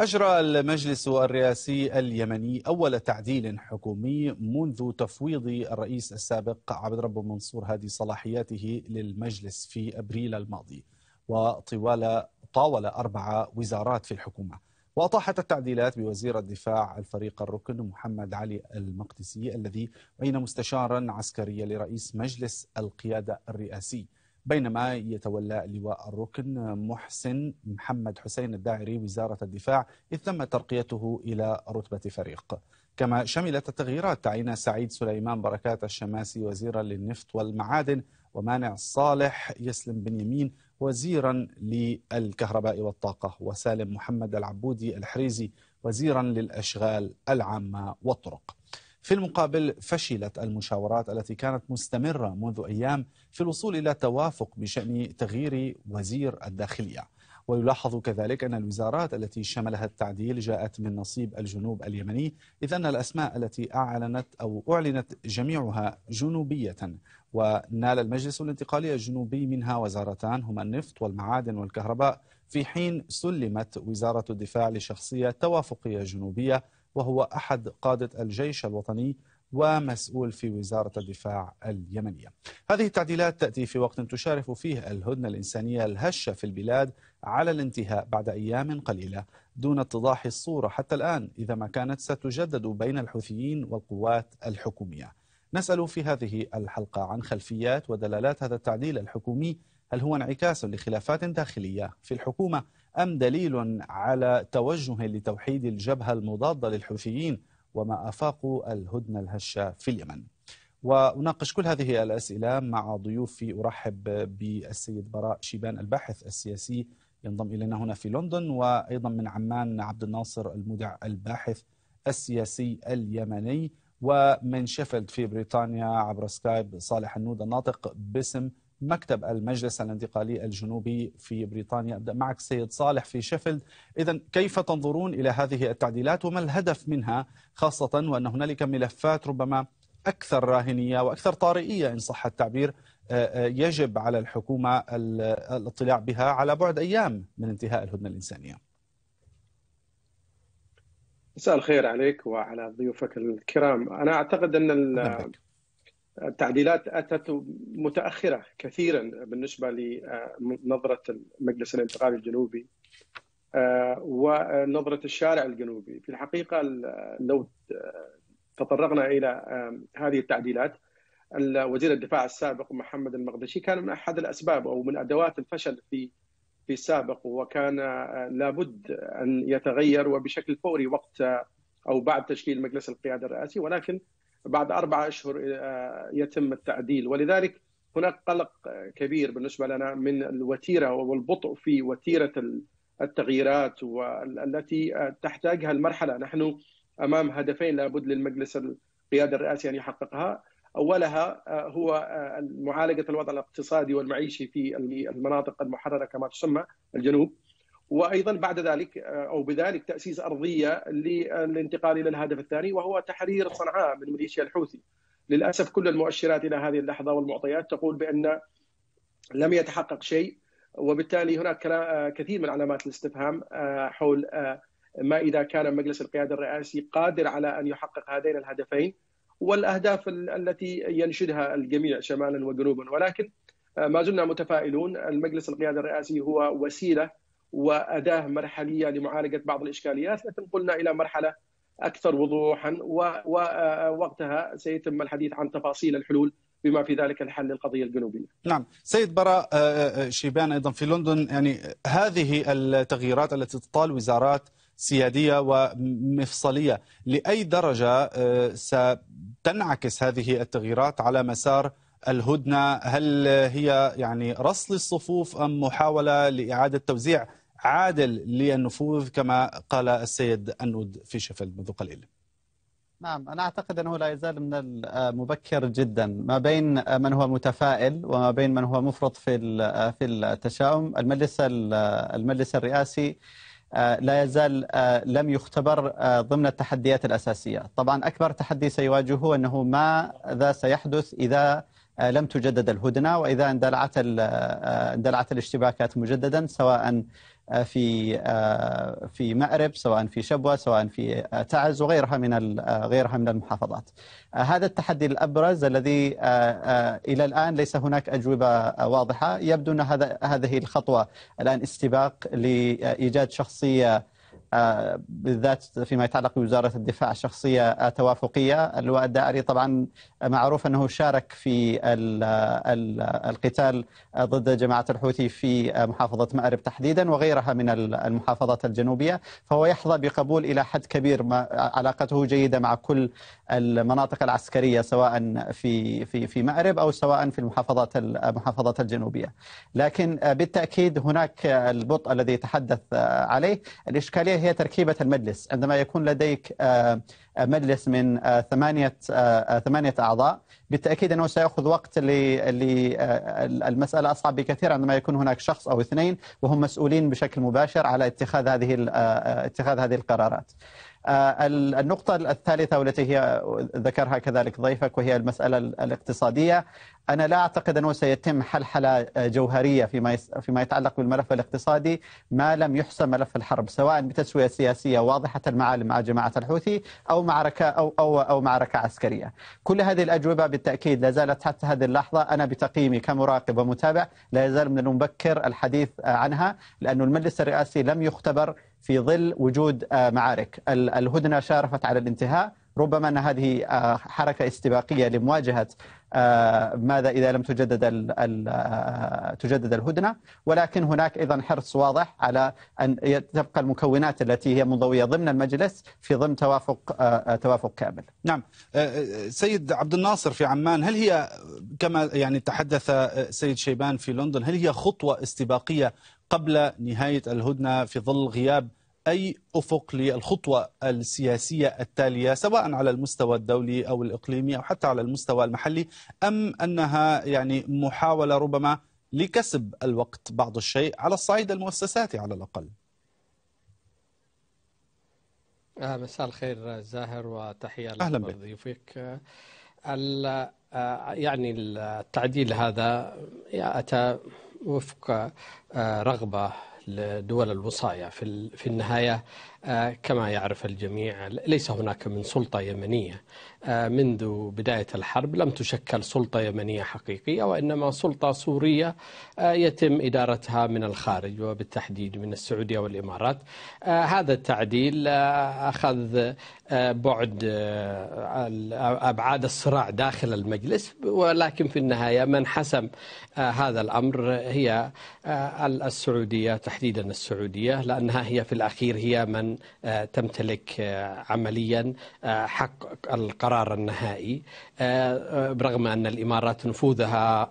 أجرى المجلس الرئاسي اليمني أول تعديل حكومي منذ تفويض الرئيس السابق عبد رب منصور هادي صلاحياته للمجلس في أبريل الماضي وطوال طاول أربع وزارات في الحكومة وأطاحت التعديلات بوزير الدفاع الفريق الركن محمد علي المقدسي الذي عين مستشارا عسكريا لرئيس مجلس القيادة الرئاسي بينما يتولى لواء الركن محسن محمد حسين الداعري وزارة الدفاع إذ تم ترقيته إلى رتبة فريق كما شملت التغييرات تعيين سعيد سليمان بركات الشماسي وزيرا للنفط والمعادن ومانع صالح يسلم بن يمين وزيرا للكهرباء والطاقة وسالم محمد العبودي الحريزي وزيرا للأشغال العامة والطرق في المقابل فشلت المشاورات التي كانت مستمرة منذ أيام في الوصول إلى توافق بشأن تغيير وزير الداخلية ويلاحظ كذلك أن الوزارات التي شملها التعديل جاءت من نصيب الجنوب اليمني إذ أن الأسماء التي أعلنت أو أعلنت جميعها جنوبية ونال المجلس الانتقالي الجنوبي منها وزارتان هما النفط والمعادن والكهرباء في حين سلمت وزارة الدفاع لشخصية توافقية جنوبية وهو أحد قادة الجيش الوطني ومسؤول في وزارة الدفاع اليمنية هذه التعديلات تأتي في وقت تشارف فيه الهدنة الإنسانية الهشة في البلاد على الانتهاء بعد أيام قليلة دون اتضاح الصورة حتى الآن إذا ما كانت ستجدد بين الحوثيين والقوات الحكومية نسأل في هذه الحلقة عن خلفيات ودلالات هذا التعديل الحكومي هل هو انعكاس لخلافات داخلية في الحكومة أم دليل على توجه لتوحيد الجبهة المضادة للحوثيين وما أفاق الهدنة الهشة في اليمن وناقش كل هذه الأسئلة مع ضيوفي أرحب بالسيد براء شيبان الباحث السياسي ينضم إلينا هنا في لندن وأيضا من عمان عبد الناصر المدع الباحث السياسي اليمني ومن شيفيلد في بريطانيا عبر سكايب صالح النود الناطق باسم مكتب المجلس الانتقالي الجنوبي في بريطانيا أبدأ معك سيد صالح في شيفيلد إذا كيف تنظرون إلى هذه التعديلات وما الهدف منها خاصة وأن هنالك ملفات ربما أكثر راهنية وأكثر طارئية إن صح التعبير آه، آه، يجب على الحكومة الاطلاع بها على بعد أيام من انتهاء الهدنة الإنسانية مساء الخير عليك وعلى ضيوفك الكرام أنا أعتقد أن التعديلات اتت متاخره كثيرا بالنسبه لنظره المجلس الانتقالي الجنوبي آه، ونظره الشارع الجنوبي في الحقيقه لو تطرقنا الى آه، هذه التعديلات وزير الدفاع السابق محمد المقدشي كان من احد الاسباب او من ادوات الفشل في في السابق وكان آه، لابد ان يتغير وبشكل فوري وقت او بعد تشكيل مجلس القياده الرئاسي ولكن بعد أربعة أشهر آه، يتم التعديل ولذلك هناك قلق كبير بالنسبة لنا من الوتيرة والبطء في وتيرة التغييرات التي آه، تحتاجها المرحلة نحن أمام هدفين لابد للمجلس القيادة الرئاسي أن يحققها اولها آه، هو معالجه الوضع الاقتصادي والمعيشي في المناطق المحرره كما تسمى الجنوب وايضا بعد ذلك آه، او بذلك تاسيس ارضيه آه، للانتقال الى الهدف الثاني وهو تحرير صنعاء من ميليشيا الحوثي. للاسف كل المؤشرات الى هذه اللحظه والمعطيات تقول بان لم يتحقق شيء وبالتالي هناك آه، كثير من علامات الاستفهام حول ما اذا كان مجلس القياده الرئاسي قادر على ان يحقق هذين الهدفين والاهداف التي ينشدها الجميع شمالا وجنوبا ولكن ما زلنا متفائلون المجلس القياده الرئاسي هو وسيله واداه مرحليه لمعالجه بعض الاشكاليات لكن قلنا الى مرحله اكثر وضوحا ووقتها آه، سيتم الحديث عن تفاصيل الحلول بما في ذلك الحل للقضيه الجنوبيه. نعم، سيد براء آه، آه، شيبان ايضا في لندن يعني هذه التغييرات التي تطال وزارات سياديه ومفصليه، لاي درجه ستنعكس هذه التغييرات على مسار الهدنه؟ هل هي يعني رسل الصفوف ام محاوله لاعاده توزيع عادل للنفوذ كما قال السيد أنود في شفل منذ قليل نعم أنا أعتقد أنه لا يزال من المبكر جدا ما بين من هو متفائل وما بين من هو مفرط في في التشاؤم المجلس المجلس الرئاسي آه، لا يزال آه، لم يختبر آه، ضمن التحديات الأساسية طبعا أكبر تحدي سيواجهه أنه ماذا سيحدث إذا لم تجدد الهدنة وإذا اندلعت اندلعت الاشتباكات مجددا سواء آه، في آه، في مأرب سواء في شبوة سواء في آه، تعز وغيرها من غيرها من المحافظات. هذا التحدي الابرز الذي الى الان ليس هناك اجوبه واضحه، يبدو ان هذا هذه الخطوه الان استباق لايجاد شخصيه آه، بالذات فيما يتعلق بوزارة الدفاع الشخصية آه، توافقية اللواء الدائري طبعا معروف أنه شارك في القتال ضد جماعة الحوثي في آه، محافظة مأرب تحديدا وغيرها من المحافظات الجنوبية فهو يحظى بقبول إلى حد كبير علاقته جيدة مع كل المناطق العسكرية سواء في في في مأرب أو سواء في المحافظات المحافظات الجنوبية لكن بالتأكيد هناك البطء الذي تحدث عليه الإشكالية هي تركيبة المجلس عندما يكون لديك آه، مجلس من آه، ثمانية آه، آه، ثمانية أعضاء بالتأكيد أنه سيأخذ وقت للمسألة أصعب بكثير عندما يكون هناك شخص أو اثنين وهم مسؤولين بشكل مباشر على اتخاذ هذه اتخاذ هذه القرارات النقطة الثالثة والتي هي ذكرها كذلك ضيفك وهي المسألة الاقتصادية أنا لا أعتقد أنه سيتم حلحلة جوهرية فيما فيما يتعلق بالملف الاقتصادي ما لم يحسم ملف الحرب سواء بتسوية سياسية واضحة المعالم مع جماعة الحوثي أو مع معركة أو, أو, أو معركة عسكرية كل هذه الأجوبة بالتأكيد لا زالت حتى هذه اللحظة أنا بتقييمي كمراقب ومتابع لا يزال من المبكر الحديث عنها لأن المجلس الرئاسي لم يختبر في ظل وجود آه، معارك الهدنة شارفت على الانتهاء ربما أن هذه آه، حركة استباقية لمواجهة آه، ماذا إذا لم تجدد آه، تجدد الهدنة ولكن هناك أيضا حرص واضح على أن تبقى المكونات التي هي منضوية ضمن المجلس في ضمن توافق آه، توافق كامل نعم سيد عبد الناصر في عمان هل هي كما يعني تحدث سيد شيبان في لندن هل هي خطوة استباقية قبل نهاية الهدنة في ظل غياب أي أفق للخطوة السياسية التالية سواء على المستوى الدولي أو الإقليمي أو حتى على المستوى المحلي أم أنها يعني محاولة ربما لكسب الوقت بعض الشيء على الصعيد المؤسساتي على الأقل آه مساء الخير زاهر وتحية أهلا بك آه، آه، يعني التعديل هذا أتى وفق آه، رغبة لدول الوصاية في النهاية آه، كما يعرف الجميع ليس هناك من سلطة يمنية آه، منذ بداية الحرب لم تشكل سلطة يمنية حقيقية وإنما سلطة سورية آه، يتم إدارتها من الخارج وبالتحديد من السعودية والإمارات هذا التعديل أخذ بعد أبعاد الصراع داخل المجلس ولكن في النهاية من حسم هذا الأمر هي السعودية تحديدا السعودية لأنها هي في الأخير هي من آه، تمتلك آه، عمليا آه، حق القرار النهائي برغم ان الامارات نفوذها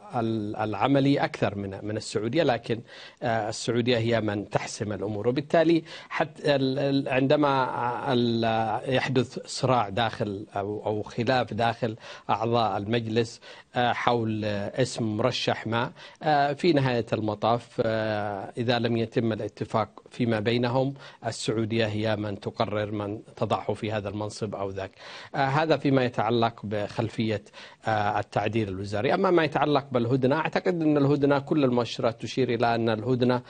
العملي اكثر من من السعوديه لكن السعوديه هي من تحسم الامور وبالتالي حتى عندما يحدث صراع داخل او خلاف داخل اعضاء المجلس آه، حول آه، اسم مرشح ما آه، في نهاية المطاف إذا لم يتم الاتفاق فيما بينهم السعودية هي من تقرر من تضعه في هذا المنصب أو ذاك هذا فيما يتعلق بخلفية التعديل الوزاري أما ما يتعلق بالهدنة أعتقد أن الهدنة كل المؤشرات تشير إلى أن الهدنة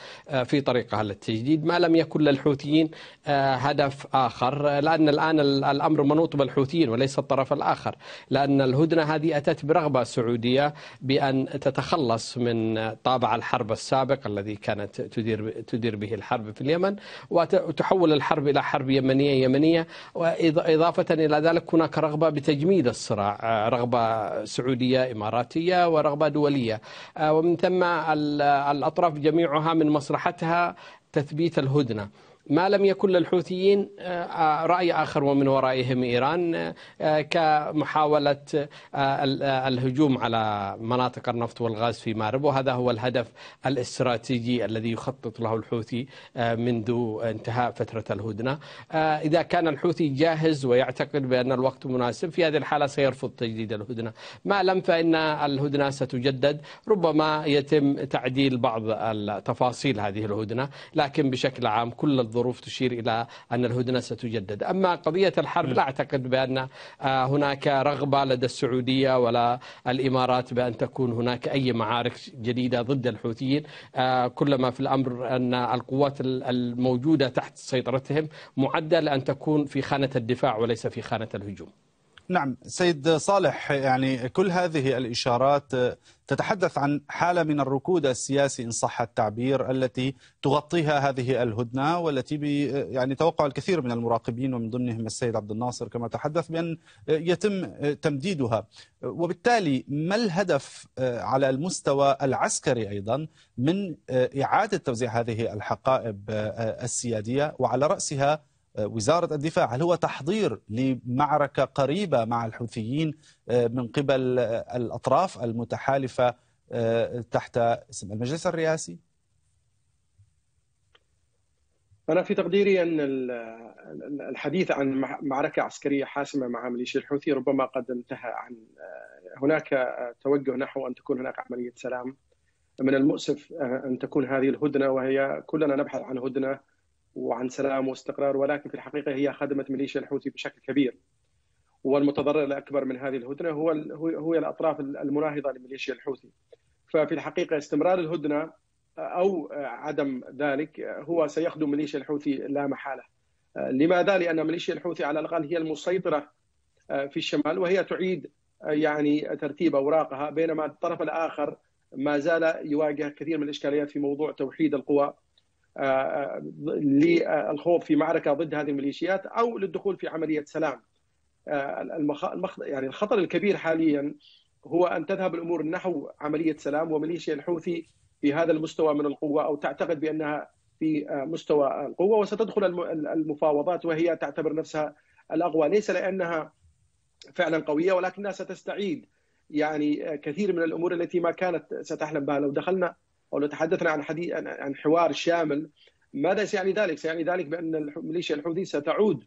في طريقها للتجديد ما لم يكن للحوثيين هدف آخر لأن الآن الأمر منوط بالحوثيين وليس الطرف الآخر لأن الهدنة هذه أتت برغبة السعودية بأن تتخلص من طابع الحرب السابق الذي كانت تدير تدير به الحرب في اليمن وتحول الحرب إلى حرب يمنية يمنية وإضافة إلى ذلك هناك رغبة بتجميد الصراع رغبة سعودية إماراتية ورغبة دولية آه، ومن ثم الأطراف جميعها من مصلحتها تثبيت الهدنه ما لم يكن للحوثيين آه، آه، رأي آخر ومن ورائهم إيران آه، كمحاولة الهجوم على مناطق النفط والغاز في مارب وهذا هو الهدف الاستراتيجي الذي يخطط له الحوثي منذ انتهاء فترة الهدنة إذا كان الحوثي جاهز ويعتقد بأن الوقت مناسب في هذه الحالة سيرفض تجديد الهدنة ما لم فإن الهدنة ستجدد ربما يتم تعديل بعض تفاصيل هذه الهدنة لكن بشكل عام كل الظروف الظروف تشير إلى أن الهدنة ستجدد أما قضية الحرب لا أعتقد بأن آه، هناك رغبة لدى السعودية ولا الإمارات بأن تكون هناك أي معارك جديدة ضد الحوثيين آه، كلما في الأمر أن القوات الموجودة تحت سيطرتهم معدة لأن تكون في خانة الدفاع وليس في خانة الهجوم نعم سيد صالح يعني كل هذه الإشارات آه، تتحدث عن حالة من الركود السياسي إن صح التعبير التي تغطيها هذه الهدنة والتي آه، يعني توقع الكثير من المراقبين ومن ضمنهم السيد عبد الناصر كما تحدث بأن آه، يتم تمديدها وبالتالي ما الهدف على المستوى العسكري أيضا من إعادة توزيع هذه الحقائب السيادية وعلى رأسها وزارة الدفاع هل هو تحضير لمعركة قريبة مع الحوثيين آه، من قبل آه، الأطراف المتحالفة آه، تحت اسم المجلس الرئاسي؟ أنا في تقديري أن الحديث عن معركة عسكرية حاسمة مع ميليشيا الحوثي ربما قد انتهى عن هناك توجه نحو أن تكون هناك عملية سلام من المؤسف أن تكون هذه الهدنة وهي كلنا نبحث عن هدنة وعن سلام واستقرار ولكن في الحقيقه هي خدمت ميليشيا الحوثي بشكل كبير. والمتضرر الاكبر من هذه الهدنه هو هو الاطراف المناهضه لميليشيا الحوثي. ففي الحقيقه استمرار الهدنه او عدم ذلك هو سيخدم ميليشيا الحوثي لا محاله. لماذا؟ لان ميليشيا الحوثي على الاقل هي المسيطره آه، في الشمال وهي تعيد آه، يعني ترتيب اوراقها بينما الطرف الاخر ما زال يواجه كثير من الاشكاليات في موضوع توحيد القوى آه، آه، للخوض في معركه ضد هذه الميليشيات او للدخول في عمليه سلام. آه، يعني الخطر الكبير حاليا هو ان تذهب الامور نحو عمليه سلام وميليشيا الحوثي في هذا المستوى من القوه او تعتقد بانها في مستوى القوه وستدخل المفاوضات وهي تعتبر نفسها الاقوى ليس لانها فعلا قويه ولكنها ستستعيد يعني كثير من الامور التي ما كانت ستحلم بها لو دخلنا ولو تحدثنا عن حديث عن حوار شامل ماذا سيعني ذلك؟ سيعني ذلك بان الميليشيا الحوثي ستعود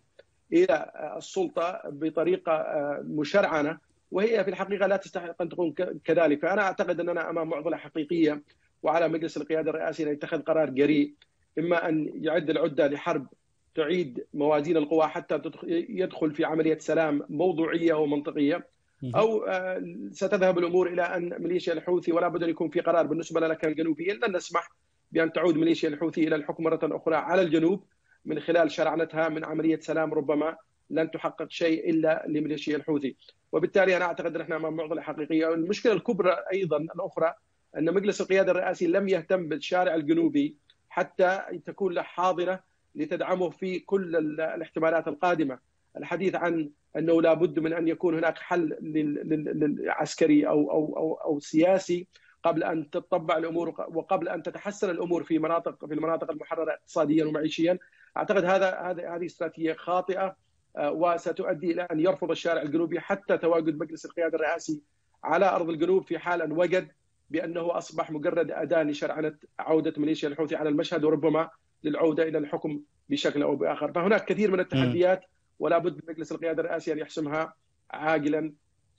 الى السلطه بطريقه آه، مشرعنه وهي في الحقيقه لا تستحق ان تكون كذلك، فانا اعتقد اننا امام معضله حقيقيه وعلى مجلس القياده الرئاسي ان يتخذ قرار جريء اما ان يعد العده لحرب تعيد موازين القوى حتى يدخل في عمليه سلام موضوعيه ومنطقيه او آه، ستذهب الامور الى ان ميليشيا الحوثي ولا بد ان يكون في قرار بالنسبه لنا كجنوبيين لن نسمح بان تعود ميليشيا الحوثي الى الحكم مره اخرى على الجنوب من خلال شرعنتها من عمليه سلام ربما لن تحقق شيء الا لميليشيا الحوثي وبالتالي انا اعتقد ان احنا امام معضله حقيقيه المشكله الكبرى ايضا الاخرى ان مجلس القياده الرئاسي لم يهتم بالشارع الجنوبي حتى تكون له حاضنه لتدعمه في كل الاحتمالات القادمه الحديث عن انه لابد من ان يكون هناك حل عسكري او او او او سياسي قبل ان تتطبع الامور وقبل ان تتحسن الامور في مناطق في المناطق المحرره اقتصاديا ومعيشيا اعتقد هذا هذه هذه استراتيجيه خاطئه آه، وستؤدي الى ان يرفض الشارع الجنوبي حتى تواجد مجلس القياده الرئاسي على ارض الجنوب في حال ان وجد بانه اصبح مجرد اداه لشرعنه عوده ميليشيا الحوثي على المشهد وربما للعوده الى الحكم بشكل او باخر، فهناك كثير من التحديات ولا بد مجلس القياده الرئاسي ان يحسمها عاجلا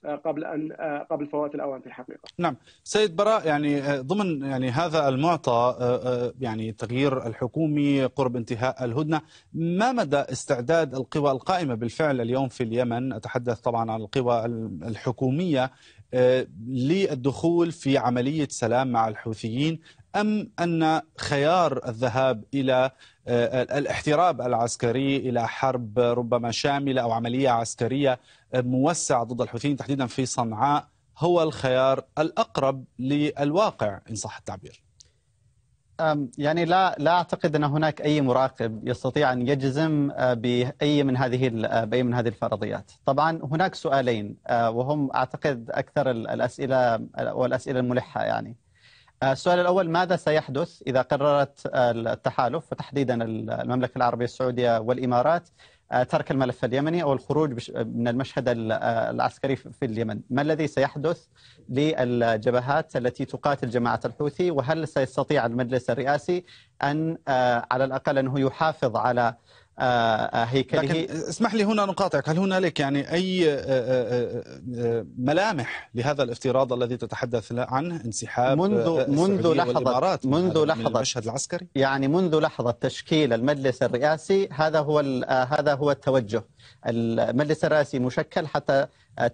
آه، قبل ان آه، قبل فوات الاوان في الحقيقه. نعم، سيد براء يعني آه، ضمن يعني هذا المعطى يعني التغيير الحكومي قرب انتهاء الهدنه، ما مدى استعداد القوى القائمه بالفعل اليوم في اليمن، اتحدث طبعا عن القوى الحكوميه للدخول في عمليه سلام مع الحوثيين ام ان خيار الذهاب الى آه، الاحتراب العسكري الى حرب ربما شامله او عمليه عسكريه آه، موسعه ضد الحوثيين تحديدا في صنعاء هو الخيار الاقرب للواقع ان صح التعبير. يعني لا لا اعتقد ان هناك اي مراقب يستطيع ان يجزم آه، باي من هذه باي من هذه الفرضيات. طبعا هناك سؤالين وهم اعتقد اكثر الاسئله والاسئله الملحه يعني. السؤال الأول ماذا سيحدث إذا قررت التحالف وتحديدا المملكة العربية السعودية والإمارات آه، ترك الملف اليمني أو الخروج من المشهد آه، العسكري في اليمن ما الذي سيحدث للجبهات التي تقاتل جماعة الحوثي وهل سيستطيع المجلس الرئاسي أن آه، على الأقل أنه يحافظ على آه، آه، هيكله لكن اسمح لي هنا نقاطعك هل هنالك يعني أي آه، ملامح لهذا الافتراض الذي تتحدث عنه انسحاب منذ منذ لحظة منذ لحظة من المشهد العسكري يعني منذ لحظة تشكيل المجلس الرئاسي هذا هو هذا هو التوجه المجلس الرئاسي مشكل حتى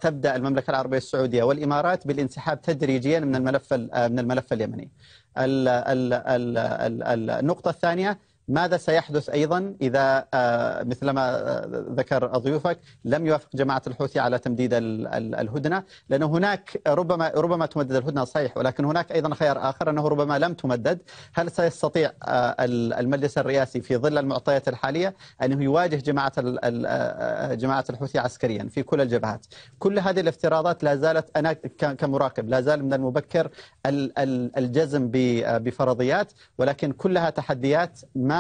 تبدا المملكه العربيه السعوديه والامارات بالانسحاب تدريجيا من الملف من الملف اليمني. النقطه الثانيه ماذا سيحدث أيضا إذا آه، مثلما آه، ذكر ضيوفك لم يوافق جماعة الحوثي على تمديد الهدنة لأن هناك ربما ربما تمدد الهدنة صحيح ولكن هناك أيضا خيار آخر أنه ربما لم تمدد هل سيستطيع آه، المجلس الرئاسي في ظل المعطيات الحالية أنه يواجه جماعة جماعة الحوثي عسكريا في كل الجبهات كل هذه الافتراضات لا زالت أنا كمراقب لا زال من المبكر الجزم بفرضيات ولكن كلها تحديات ما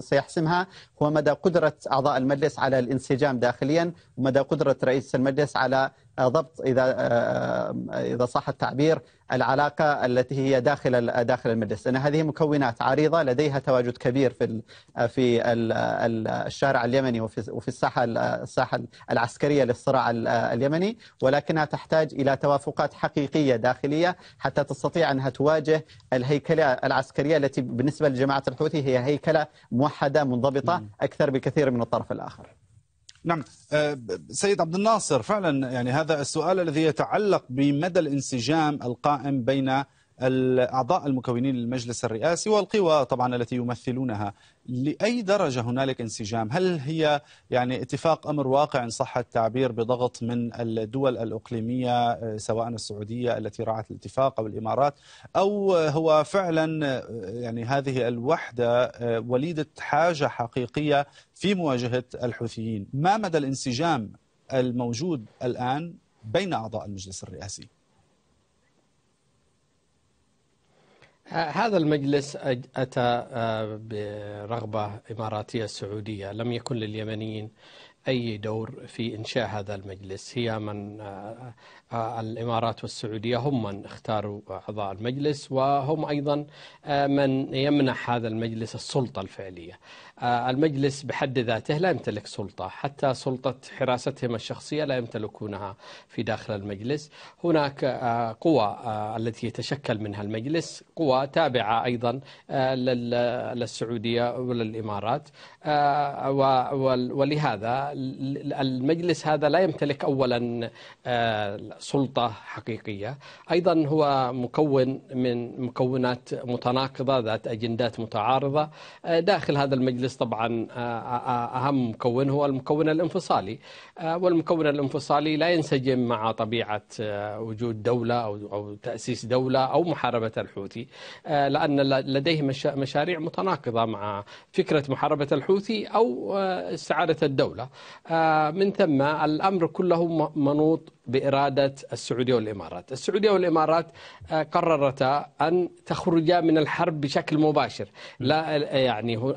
سيحسمها هو مدى قدرة أعضاء المجلس على الانسجام داخليا ومدى قدرة رئيس المجلس على ضبط إذا آه، آه، إذا صح التعبير العلاقه التي هي داخل داخل المجلس، لأن هذه مكونات عريضه لديها تواجد كبير في في الشارع اليمني وفي الساحه الساحه العسكريه للصراع اليمني، ولكنها تحتاج الى توافقات حقيقيه داخليه حتى تستطيع انها تواجه الهيكله العسكريه التي بالنسبه لجماعه الحوثي هي هيكله موحده منضبطه اكثر بكثير من الطرف الاخر. نعم آه، سيد عبد الناصر فعلا يعني هذا السؤال الذي يتعلق بمدى الانسجام القائم بين الأعضاء المكونين للمجلس الرئاسي والقوى طبعا التي يمثلونها لأي درجة هنالك انسجام هل هي يعني اتفاق أمر واقع إن صح التعبير بضغط من الدول الأقليمية آه، سواء السعودية التي راعت الاتفاق أو الإمارات أو هو فعلا آه، يعني هذه الوحدة آه، وليدة حاجة حقيقية في مواجهة الحوثيين ما مدى الانسجام الموجود الآن بين أعضاء المجلس الرئاسي آه، هذا المجلس أتى آه، برغبة إماراتية سعودية لم يكن لليمنيين أي دور في إنشاء هذا المجلس هي من آه، آه، الإمارات والسعودية هم من اختاروا أعضاء المجلس وهم أيضا آه، من يمنح هذا المجلس السلطة الفعلية المجلس بحد ذاته لا يمتلك سلطة حتى سلطة حراستهم الشخصية لا يمتلكونها في داخل المجلس هناك قوى التي يتشكل منها المجلس قوى تابعة أيضا للسعودية وللإمارات ولهذا المجلس هذا لا يمتلك أولا آه، سلطة حقيقية أيضا هو مكون من مكونات متناقضة ذات أجندات متعارضة آه، داخل هذا المجلس طبعا آه، أهم مكون هو المكون الانفصالي والمكون الانفصالي لا ينسجم مع طبيعة وجود دولة أو تأسيس دولة أو محاربة الحوثي لأن لديه مشاريع متناقضة مع فكرة محاربة الحوثي أو استعادة الدولة آه، من ثم الأمر كله منوط بإرادة السعودية والإمارات السعودية والإمارات آه، قررتا أن تخرجا من الحرب بشكل مباشر لا يعني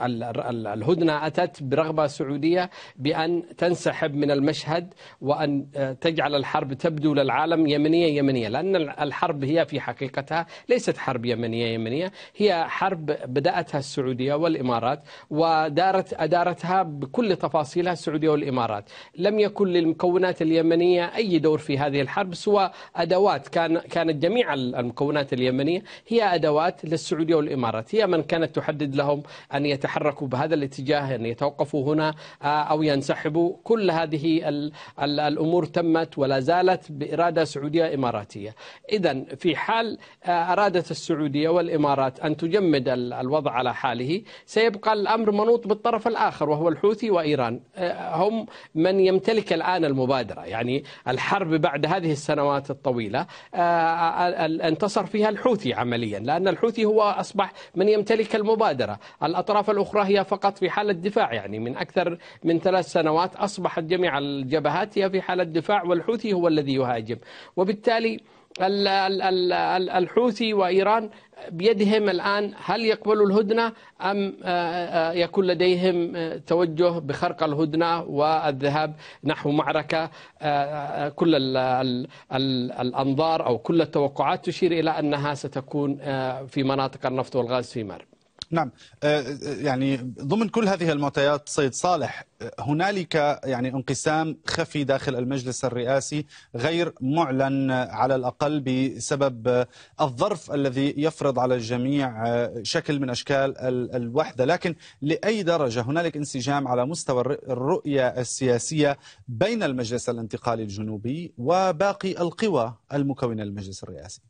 الهدنة أتت برغبة سعودية بأن تنسحب من المشهد وأن آه، تجعل الحرب تبدو للعالم يمنية يمنية لأن الحرب هي في حقيقتها ليست حرب يمنية يمنية هي حرب بدأتها السعودية والإمارات ودارت أدارتها بكل تفاصيلها السعودية والإمارات لم يكن للمكونات اليمنية أي دور في هذه الحرب سوى أدوات كان كانت جميع المكونات اليمنية هي أدوات للسعودية والإمارات هي من كانت تحدد لهم أن يتحركوا بهذا الاتجاه أن يتوقفوا هنا آه، أو ينسحبوا كل هذه الأمور تمت ولا زالت بإرادة سعودية إماراتية إذا في حال آه، أرادت السعودية والإمارات أن تجمد الوضع على حاله سيبقى الأمر منوط بالطرف الآخر وهو الحوثي وإيران آه، هم من يمتلك الآن المبادرة يعني الحرب الحرب بعد هذه السنوات الطويلة آه، آه، آه، انتصر فيها الحوثي عمليا لأن الحوثي هو أصبح من يمتلك المبادرة الأطراف الأخرى هي فقط في حالة دفاع يعني من أكثر من ثلاث سنوات أصبحت جميع الجبهات هي في حالة دفاع والحوثي هو الذي يهاجم وبالتالي الحوثي وإيران بيدهم الآن هل يقبلوا الهدنة أم آه، آه، آه، يكون لديهم توجه بخرق الهدنة والذهاب نحو معركة كل الأنظار أو كل التوقعات تشير إلى أنها ستكون في مناطق النفط والغاز في مارب نعم آه، آه، يعني ضمن كل هذه المعطيات سيد صالح آه، هنالك يعني انقسام خفي داخل المجلس الرئاسي غير معلن على الاقل بسبب الظرف الذي يفرض على الجميع شكل من اشكال الوحده لكن لاي درجه هنالك انسجام على مستوى الرؤيه السياسيه بين المجلس الانتقالي الجنوبي وباقي القوى المكونه للمجلس الرئاسي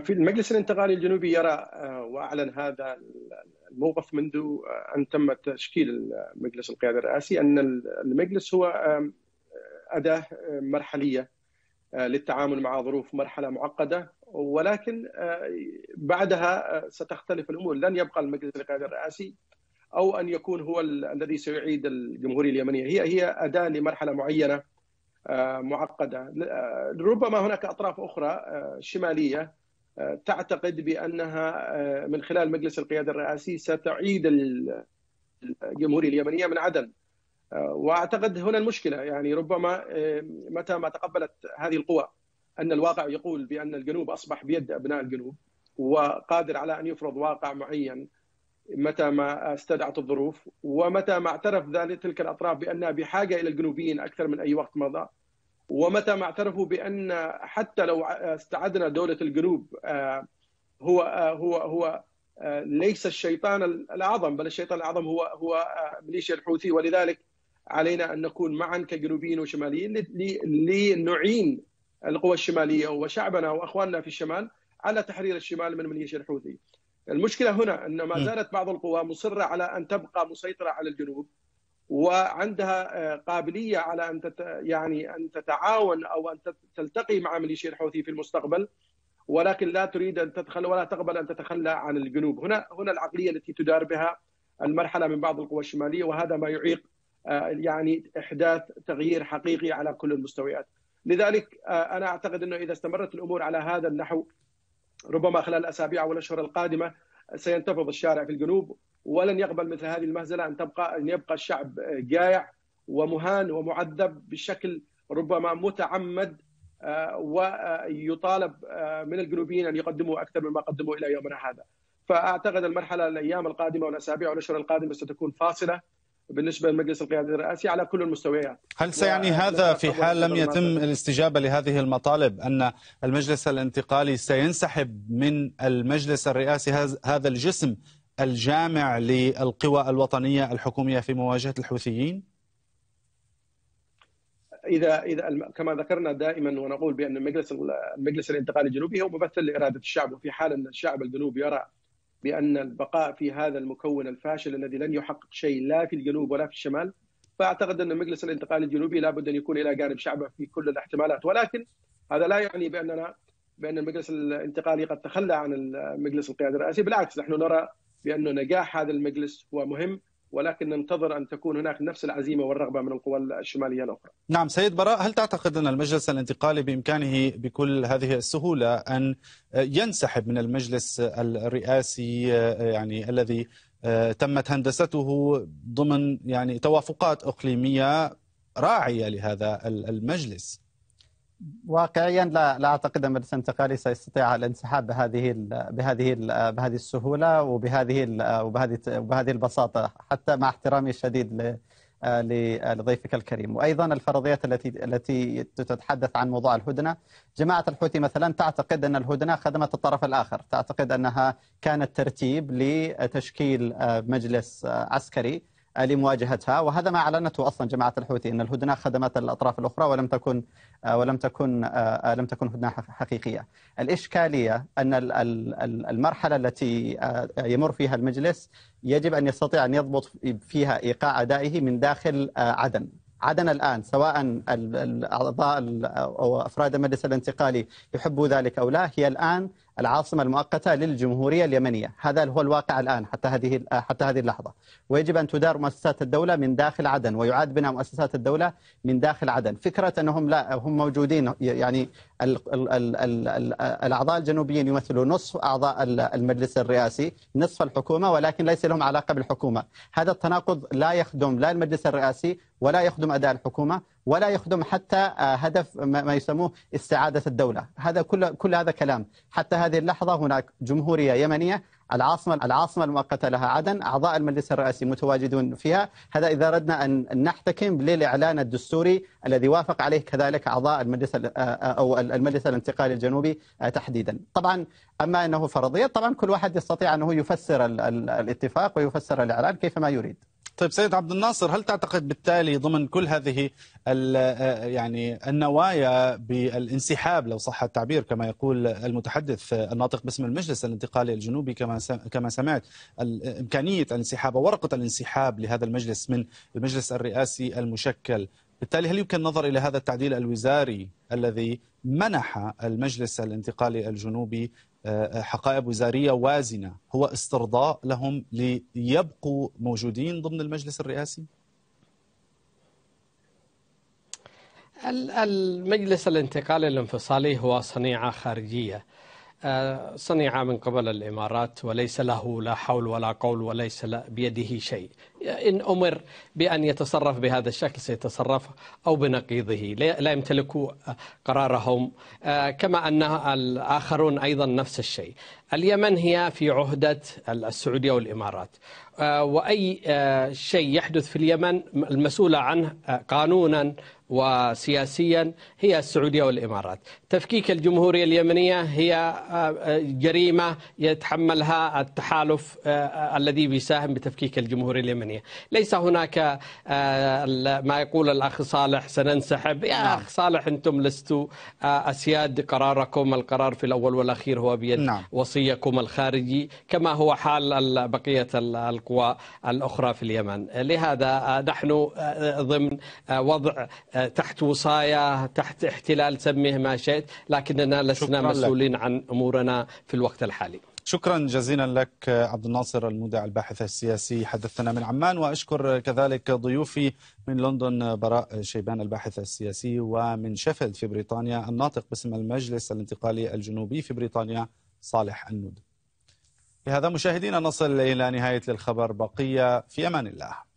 في المجلس الانتقالي الجنوبي يرى آه، واعلن هذا الموقف منذ آه، ان تم تشكيل مجلس القياده الرئاسي ان المجلس هو آه، اداه مرحليه للتعامل مع ظروف مرحله معقده ولكن بعدها ستختلف الامور لن يبقى المجلس القياده الرئاسي او ان يكون هو الذي سيعيد الجمهوريه اليمنيه هي هي اداه لمرحله معينه معقده ربما هناك اطراف اخرى شماليه تعتقد بانها آه، من خلال مجلس القياده الرئاسي ستعيد الجمهوريه اليمنيه من عدن آه، واعتقد هنا المشكله يعني ربما آه، متى ما تقبلت هذه القوى ان الواقع يقول بان الجنوب اصبح بيد ابناء الجنوب وقادر على ان يفرض واقع معين متى ما استدعت الظروف ومتى ما اعترف ذلك تلك الاطراف بانها بحاجه الى الجنوبيين اكثر من اي وقت مضى ومتى ما اعترفوا بان حتى لو استعدنا دوله الجنوب آه، آه، هو هو هو آه، ليس الشيطان الاعظم بل الشيطان الاعظم هو هو ميليشيا الحوثي ولذلك علينا ان نكون معا كجنوبيين وشماليين لنعين القوى الشماليه وشعبنا واخواننا في الشمال على تحرير الشمال من ميليشيا الحوثي. المشكله هنا ان ما زالت بعض القوى مصره على ان تبقى مسيطره على الجنوب وعندها آه، قابليه على ان تت يعني ان تتعاون او ان تلتقي مع ميليشيا الحوثي في المستقبل ولكن لا تريد ان تدخل ولا تقبل ان تتخلى عن الجنوب، هنا هنا العقليه التي تدار بها المرحله من بعض القوى الشماليه وهذا ما يعيق آه، يعني احداث تغيير حقيقي على كل المستويات. لذلك آه، انا اعتقد انه اذا استمرت الامور على هذا النحو ربما خلال الاسابيع والاشهر القادمه سينتفض الشارع في الجنوب ولن يقبل مثل هذه المهزله ان تبقى ان يبقى الشعب جائع ومهان ومعذب بشكل ربما متعمد آه، ويطالب آه، من الجنوبيين ان يقدموا اكثر مما قدموا الى يومنا هذا. فاعتقد المرحله الايام القادمه والاسابيع والاشهر القادمه ستكون فاصله بالنسبه للمجلس القيادي الرئاسي على كل المستويات. هل سيعني هذا في حال لم يتم الاستجابه لهذه المطالب ان المجلس الانتقالي سينسحب من المجلس الرئاسي هذا الجسم الجامع للقوى الوطنية الحكومية في مواجهة الحوثيين؟ اذا اذا كما ذكرنا دائما ونقول بان مجلس المجلس الانتقالي الجنوبي هو ممثل لاراده الشعب وفي حال ان الشعب الجنوبي يرى بان البقاء في هذا المكون الفاشل الذي لن يحقق شيء لا في الجنوب ولا في الشمال فاعتقد ان مجلس الانتقالي الجنوبي لابد ان يكون الى جانب شعبه في كل الاحتمالات ولكن هذا لا يعني باننا بان المجلس الانتقالي قد تخلى عن المجلس القياده الرئاسي بالعكس نحن نرى بأن نجاح هذا المجلس هو مهم ولكن ننتظر ان تكون هناك نفس العزيمه والرغبه من القوى الشماليه الاخرى. نعم سيد براء هل تعتقد ان المجلس الانتقالي بامكانه بكل هذه السهوله ان ينسحب من المجلس الرئاسي يعني الذي آه، تمت هندسته ضمن يعني توافقات اقليميه راعيه لهذا المجلس؟ واقعيا لا لا اعتقد ان مجلس الانتقالي سيستطيع الانسحاب بهذه بهذه بهذه السهوله وبهذه وبهذه وبهذه البساطه حتى مع احترامي الشديد لضيفك الكريم وايضا الفرضيات التي التي تتحدث عن موضوع الهدنه جماعه الحوثي مثلا تعتقد ان الهدنه خدمت الطرف الاخر تعتقد انها كانت ترتيب لتشكيل مجلس عسكري لمواجهتها وهذا ما اعلنته اصلا جماعه الحوثي ان الهدنه خدمت الاطراف الاخرى ولم تكن آه، ولم تكن آه، لم تكن هدنه حقيقيه. الاشكاليه ان المرحله التي آه، يمر فيها المجلس يجب ان يستطيع ان يضبط فيها ايقاع ادائه من داخل عدن عدن الآن سواء الأعضاء أو أفراد المجلس الانتقالي يحبوا ذلك أو لا هي الآن العاصمة المؤقتة للجمهورية اليمنية هذا هو الواقع الآن حتى هذه حتى هذه اللحظة ويجب أن تدار مؤسسات الدولة من داخل عدن ويعاد بناء مؤسسات الدولة من داخل عدن فكرة أنهم لا هم موجودين يعني الأعضاء الجنوبيين يمثلون نصف أعضاء المجلس الرئاسي نصف الحكومة ولكن ليس لهم علاقة بالحكومة هذا التناقض لا يخدم لا المجلس الرئاسي ولا يخدم أداء الحكومة ولا يخدم حتى آه، هدف ما يسموه استعادة الدولة هذا كل, كل هذا كلام حتى هذه اللحظة هناك جمهورية يمنية العاصمة العاصمة المؤقتة لها عدن أعضاء المجلس الرئاسي متواجدون فيها هذا إذا أردنا أن نحتكم للإعلان الدستوري الذي وافق عليه كذلك أعضاء المجلس آه، آه، أو المجلس الانتقالي الجنوبي تحديدا طبعا أما أنه فرضية طبعا كل واحد يستطيع أنه يفسر الاتفاق ويفسر الإعلان كيفما يريد طيب سيد عبد الناصر هل تعتقد بالتالي ضمن كل هذه آه، يعني النوايا بالانسحاب لو صح التعبير كما يقول المتحدث الناطق باسم المجلس الانتقالي الجنوبي كما كما سمعت امكانيه الانسحاب ورقه الانسحاب لهذا المجلس من المجلس الرئاسي المشكل بالتالي هل يمكن النظر إلى هذا التعديل الوزاري الذي منح المجلس الانتقالي الجنوبي آه، آه، حقائب وزارية وازنة هو استرضاء لهم ليبقوا موجودين ضمن المجلس الرئاسي؟ المجلس الانتقالي الانفصالي هو صنيعة خارجية آه، صنيعة من قبل الإمارات وليس له لا حول ولا قول وليس بيده شيء إن أمر بأن يتصرف بهذا الشكل سيتصرف أو بنقيضه لا يمتلكوا قرارهم آه، كما أن الآخرون أيضا نفس الشيء اليمن هي في عهدة السعودية والإمارات آه، وأي آه، شيء يحدث في اليمن المسؤولة عنه قانونا وسياسيا هي السعودية والإمارات تفكيك الجمهورية اليمنية هي جريمة يتحملها التحالف الذي بيساهم بتفكيك الجمهورية اليمنية الثانية يعني. ليس هناك آه، ما يقول الأخ صالح سننسحب يا نعم. أخ صالح أنتم لستوا آه، أسياد قراركم القرار في الأول والأخير هو بيد نعم. وصيكم الخارجي كما هو حال بقية القوى الأخرى في اليمن لهذا آه، نحن ضمن وضع تحت وصايا تحت احتلال سميه ما شئت لكننا لسنا مسؤولين عن أمورنا في الوقت الحالي شكرا جزيلا لك عبد الناصر المودع الباحث السياسي حدثنا من عمان واشكر كذلك ضيوفي من لندن براء شيبان الباحث السياسي ومن شيفيلد في بريطانيا الناطق باسم المجلس الانتقالي الجنوبي في بريطانيا صالح النود بهذا مشاهدينا نصل الى نهايه الخبر بقيه في امان الله